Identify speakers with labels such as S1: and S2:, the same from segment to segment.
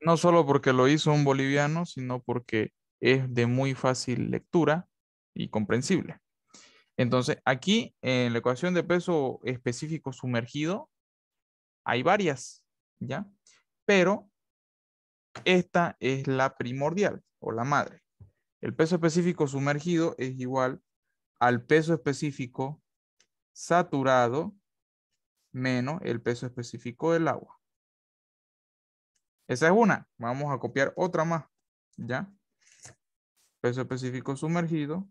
S1: No solo porque lo hizo un boliviano, sino porque es de muy fácil lectura y comprensible. Entonces, aquí en la ecuación de peso específico sumergido hay varias, ¿ya? Pero esta es la primordial o la madre. El peso específico sumergido es igual al peso específico saturado menos el peso específico del agua. Esa es una. Vamos a copiar otra más. ¿Ya?
S2: Peso específico sumergido.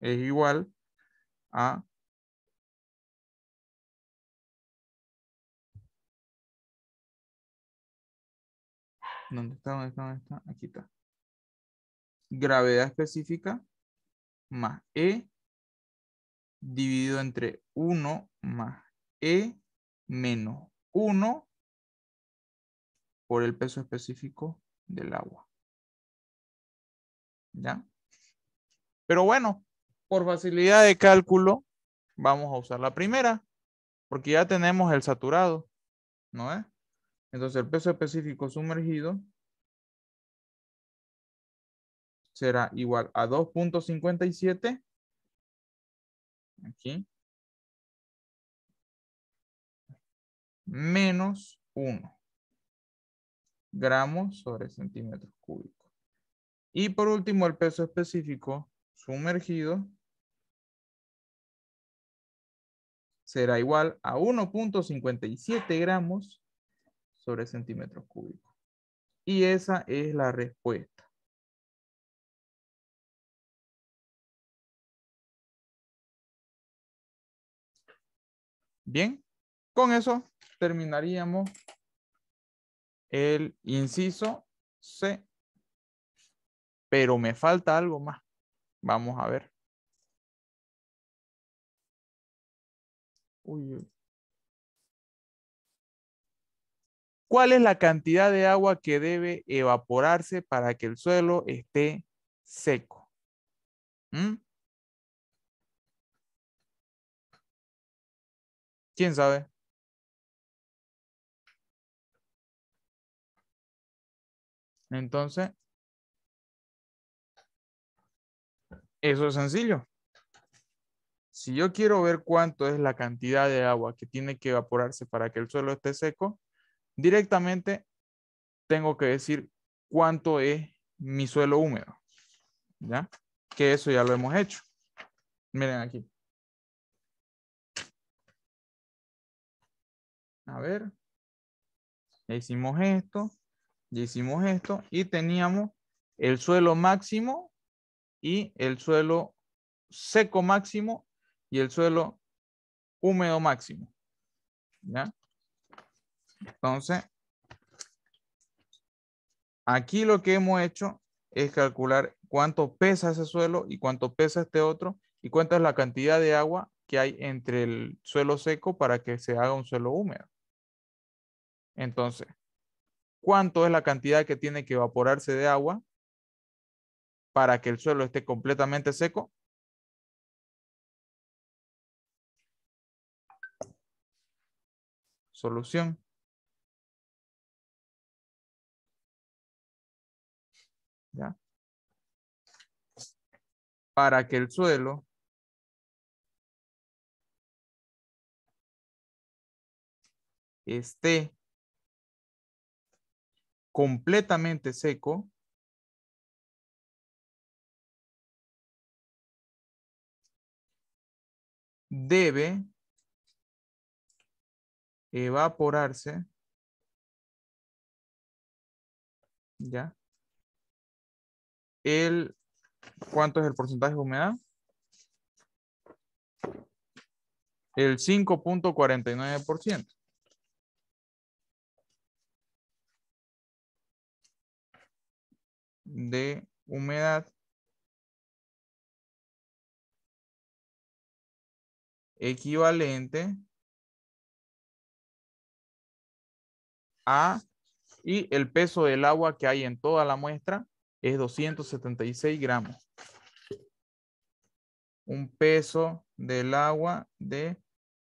S2: Es igual a ¿Dónde está? ¿Dónde está? ¿Dónde está? Aquí está. Gravedad específica más E dividido entre 1 más E menos 1 por
S1: el peso específico del agua. ¿Ya? Pero bueno, por facilidad de cálculo, vamos a usar la primera, porque ya tenemos el saturado, ¿no es? Entonces el peso específico sumergido será igual a
S2: 2.57, aquí, menos 1 gramos sobre centímetros cúbicos. Y por último, el peso específico
S1: sumergido será igual a 1.57 gramos sobre centímetros cúbicos. Y esa es la respuesta. Bien, con eso terminaríamos el inciso C. Pero me falta algo más.
S2: Vamos a ver.
S1: Uy. ¿Cuál es la cantidad de agua que debe evaporarse para que el suelo esté seco?
S2: ¿Mm? ¿Quién sabe? Entonces,
S1: eso es sencillo. Si yo quiero ver cuánto es la cantidad de agua que tiene que evaporarse para que el suelo esté seco, directamente tengo que decir cuánto es mi suelo húmedo. ¿Ya? Que eso ya lo hemos hecho. Miren aquí. A ver. Ya hicimos esto. Ya hicimos esto y teníamos el suelo máximo y el suelo seco máximo y el suelo húmedo máximo. ¿Ya? Entonces, aquí lo que hemos hecho es calcular cuánto pesa ese suelo y cuánto pesa este otro y cuánta es la cantidad de agua que hay entre el suelo seco para que se haga un suelo húmedo. Entonces, cuánto es la cantidad que tiene que evaporarse de agua para que el suelo esté
S2: completamente seco? Solución. ¿Ya? Para que el suelo esté completamente seco. Debe evaporarse. ¿Ya? El, ¿Cuánto
S1: es el porcentaje de humedad? El 5.49%.
S2: de humedad equivalente
S1: a y el peso del agua que hay en toda la muestra es 276 gramos. Un peso del agua de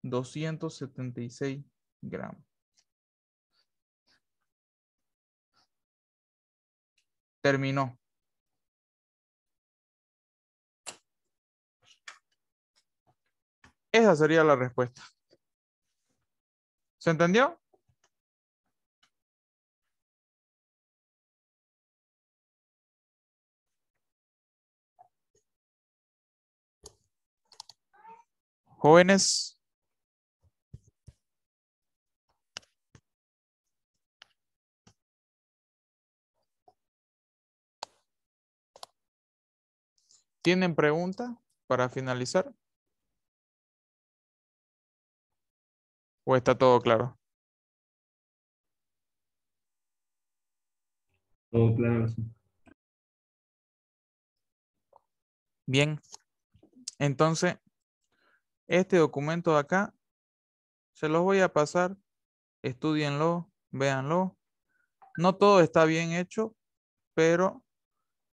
S1: 276 gramos.
S2: terminó. Esa sería la respuesta. ¿Se entendió? Jóvenes. ¿Tienen preguntas para finalizar? ¿O está todo claro? Todo claro.
S1: Bien. Entonces, este documento de acá, se los voy a pasar. Estudienlo, véanlo. No todo está bien hecho, pero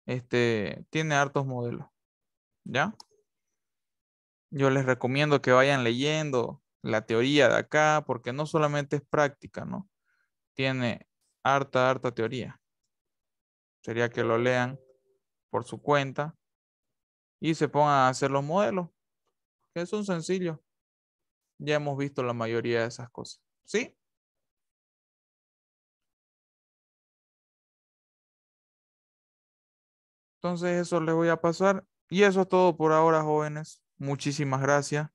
S1: este, tiene hartos modelos. ¿Ya? Yo les recomiendo que vayan leyendo la teoría de acá, porque no solamente es práctica, ¿no? Tiene harta, harta teoría. Sería que lo lean por su cuenta y se pongan a hacer los modelos, que un sencillo. Ya hemos visto la mayoría de esas cosas. ¿Sí?
S2: Entonces eso les voy a pasar y eso es todo por ahora, jóvenes. Muchísimas gracias.